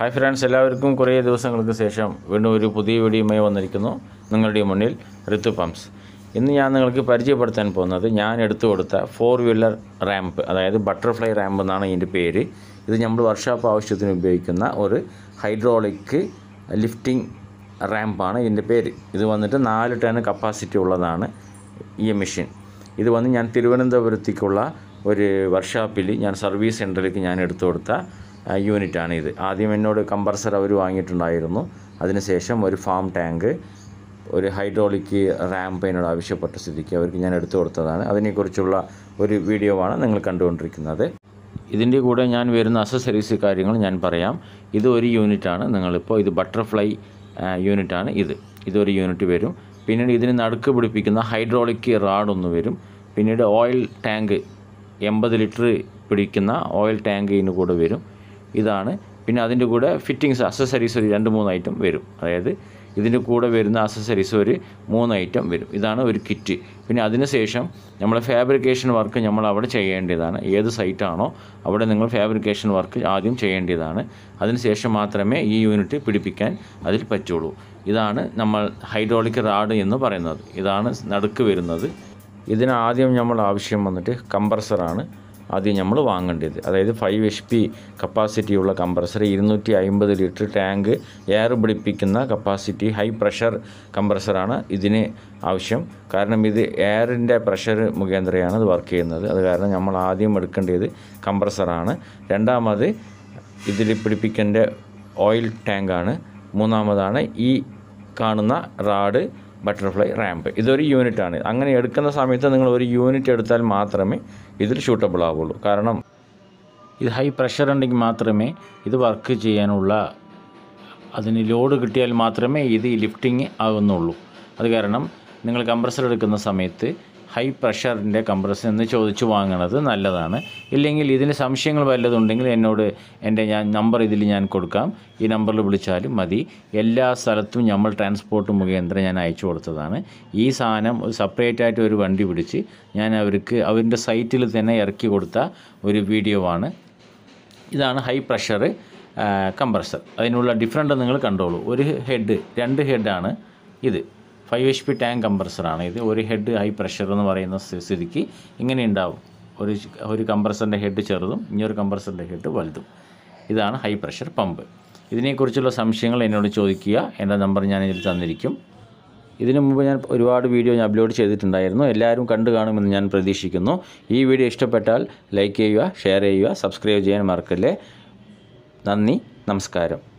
hi friends എല്ലാവർക്കും കുറേ ദിവസങ്ങൾക്ക് ശേഷം വീണ്ടും ഒരു പുതിയ വീഡിയോയുമായി വന്നിരിക്കുന്നു നിങ്ങളുടെ മുന്നിൽ ഋതു പമ്പ്സ് ഇന്ന് ഞാൻ നിങ്ങൾക്ക് പരിചയപ്പെടുത്താൻ പോകുന്നത് ഞാൻ എടുത്തു കൊടുത്ത ഫോർ വീലർ റാമ്പ് അതായത് ബട്ടർഫ്ലൈ റാമ്പ് എന്നാണ് ഇതിൻ്റെ പേര് ഇത് നമ്മൾ വർക്ക്ഷോപ്പ് ആവശ്യത്തിന് ഉപയോഗിക്കുന്ന ഒരു ഹൈഡ്രോളിക് ലിഫ്റ്റിംഗ് റാമ്പാണ് ഇതിൻ്റെ പേര് ഇത് വന്നിട്ട് നാല് ടൺ കപ്പാസിറ്റി ഉള്ളതാണ് ഈ മെഷീൻ ഇത് വന്ന് ഞാൻ തിരുവനന്തപുരത്തേക്കുള്ള ഒരു വർക്ക്ഷോപ്പിൽ ഞാൻ സർവീസ് സെൻറ്ററിലേക്ക് ഞാൻ എടുത്തു കൊടുത്ത യൂണിറ്റാണ് ഇത് ആദ്യം എന്നോട് കമ്പർസർ അവർ വാങ്ങിയിട്ടുണ്ടായിരുന്നു അതിനുശേഷം ഒരു ഫാം ടാങ്ക് ഒരു ഹൈഡ്രോളിക് റാമ്പ് എന്നോട് ആവശ്യപ്പെട്ട സ്ഥിതിക്ക് അവർക്ക് ഞാൻ എടുത്തു കൊടുത്തതാണ് അതിനെക്കുറിച്ചുള്ള ഒരു വീഡിയോ ആണ് നിങ്ങൾ കണ്ടുകൊണ്ടിരിക്കുന്നത് ഇതിൻ്റെ കൂടെ ഞാൻ വരുന്ന അസസറീസ് കാര്യങ്ങൾ ഞാൻ പറയാം ഇത് ഒരു യൂണിറ്റാണ് നിങ്ങളിപ്പോൾ ഇത് ബട്ടർഫ്ലൈ യൂണിറ്റാണ് ഇത് ഇതൊരു യൂണിറ്റ് വരും പിന്നീട് ഇതിന് നടുക്ക് പിടിപ്പിക്കുന്ന ഹൈഡ്രോളിക് റാഡ് ഒന്ന് വരും പിന്നീട് ഓയിൽ ടാങ്ക് എൺപത് ലിറ്റർ പിടിക്കുന്ന ഓയിൽ ടാങ്ക് ഇതിന് കൂടെ വരും ഇതാണ് പിന്നെ അതിൻ്റെ കൂടെ ഫിറ്റിങ്സ് അസസറീസ് ഒരു രണ്ട് മൂന്ന് ഐറ്റം വരും അതായത് ഇതിൻ്റെ കൂടെ വരുന്ന അസസറീസ് ഒരു മൂന്ന് ഐറ്റം വരും ഇതാണ് ഒരു കിറ്റ് പിന്നെ അതിനുശേഷം നമ്മൾ ഫാബ്രിക്കേഷൻ വർക്ക് നമ്മൾ അവിടെ ചെയ്യേണ്ടതാണ് ഏത് സൈറ്റാണോ അവിടെ നിങ്ങൾ ഫാബ്രിക്കേഷൻ വർക്ക് ആദ്യം ചെയ്യേണ്ടതാണ് അതിനുശേഷം മാത്രമേ ഈ യൂണിറ്റ് പിടിപ്പിക്കാൻ അതിൽ പറ്റുള്ളൂ ഇതാണ് നമ്മൾ ഹൈഡ്രോളിക് റാഡ് എന്ന് പറയുന്നത് ഇതാണ് നടുക്ക് വരുന്നത് ഇതിനാദ്യം നമ്മൾ ആവശ്യം വന്നിട്ട് കംപ്രസറാണ് ആദ്യം നമ്മൾ വാങ്ങേണ്ടത് അതായത് ഫൈവ് എച്ച് പി കപ്പാസിറ്റിയുള്ള കംപ്രസർ ഇരുന്നൂറ്റി അമ്പത് ലിറ്റർ ടാങ്ക് എയർ പിടിപ്പിക്കുന്ന കപ്പാസിറ്റി ഹൈ പ്രഷർ കംപ്രസറാണ് ഇതിന് ആവശ്യം കാരണം ഇത് എയറിൻ്റെ പ്രഷർ മുഖേന്ദ്രയാണ് ഇത് വർക്ക് ചെയ്യുന്നത് അത് കാരണം നമ്മൾ ആദ്യം എടുക്കേണ്ടത് കംപ്രസറാണ് രണ്ടാമത് ഇതിൽ പിടിപ്പിക്കേണ്ട ഓയിൽ ടാങ്കാണ് മൂന്നാമതാണ് ഈ കാണുന്ന റാഡ് ബട്ടർഫ്ലൈ റാമ്പ് ഇതൊരു യൂണിറ്റാണ് അങ്ങനെ എടുക്കുന്ന സമയത്ത് നിങ്ങൾ ഒരു യൂണിറ്റ് എടുത്താൽ മാത്രമേ ഇതിൽ ഷൂട്ടബിൾ ആവുള്ളൂ കാരണം ഇത് ഹൈ പ്രഷർ ഉണ്ടെങ്കിൽ മാത്രമേ ഇത് വർക്ക് ചെയ്യാനുള്ള അതിന് ലോഡ് കിട്ടിയാൽ മാത്രമേ ഇത് ലിഫ്റ്റിങ് ആകുന്നുള്ളൂ അത് കാരണം നിങ്ങൾ കംപ്രസർ എടുക്കുന്ന സമയത്ത് ഹൈ പ്രഷറിൻ്റെ കംപ്രസർ എന്ന് ചോദിച്ചു വാങ്ങണത് നല്ലതാണ് ഇല്ലെങ്കിൽ ഇതിന് സംശയങ്ങൾ വല്ലതുണ്ടെങ്കിൽ എന്നോട് എൻ്റെ ഞാൻ നമ്പർ ഇതിൽ ഞാൻ കൊടുക്കാം ഈ നമ്പറിൽ വിളിച്ചാലും മതി എല്ലാ സ്ഥലത്തും നമ്മൾ ട്രാൻസ്പോർട്ട് മുഖേന്ദ്ര ഞാൻ അയച്ചു കൊടുത്തതാണ് ഈ സാധനം സെപ്പറേറ്റ് ആയിട്ട് ഒരു വണ്ടി പിടിച്ച് ഞാൻ അവർക്ക് അവരുടെ സൈറ്റിൽ തന്നെ ഇറക്കി കൊടുത്ത ഒരു വീഡിയോ ആണ് ഇതാണ് ഹൈ പ്രഷർ കംപ്രസർ അതിനുള്ള ഡിഫറൻറ്റ് നിങ്ങൾ കണ്ടോളൂ ഒരു ഹെഡ് രണ്ട് ഹെഡാണ് ഇത് ഫൈവ് എച്ച് പി ടാങ്ക് കംപ്രസറാണ് ഇത് ഒരു ഹെഡ് ഹൈ പ്രഷർ എന്ന് പറയുന്ന സ്ഥിതിക്ക് ഇങ്ങനെ ഉണ്ടാവും ഒരു ഒരു കംപ്രസറിൻ്റെ ഹെഡ് ചെറുതും ഇനിയൊരു കംപ്രസറിൻ്റെ ഹെഡ് വലുതും ഇതാണ് ഹൈ പ്രഷർ പമ്പ് ഇതിനെക്കുറിച്ചുള്ള സംശയങ്ങൾ എന്നോട് ചോദിക്കുക എൻ്റെ നമ്പർ ഞാൻ ഇതിൽ തന്നിരിക്കും ഇതിനു മുമ്പ് ഞാൻ ഒരുപാട് വീഡിയോ ഞാൻ അപ്ലോഡ് ചെയ്തിട്ടുണ്ടായിരുന്നു എല്ലാവരും കണ്ടു കാണുമെന്ന് ഞാൻ പ്രതീക്ഷിക്കുന്നു ഈ വീഡിയോ ഇഷ്ടപ്പെട്ടാൽ ലൈക്ക് ചെയ്യുക ഷെയർ ചെയ്യുക സബ്സ്ക്രൈബ് ചെയ്യാൻ മറക്കല്ലേ നന്ദി നമസ്കാരം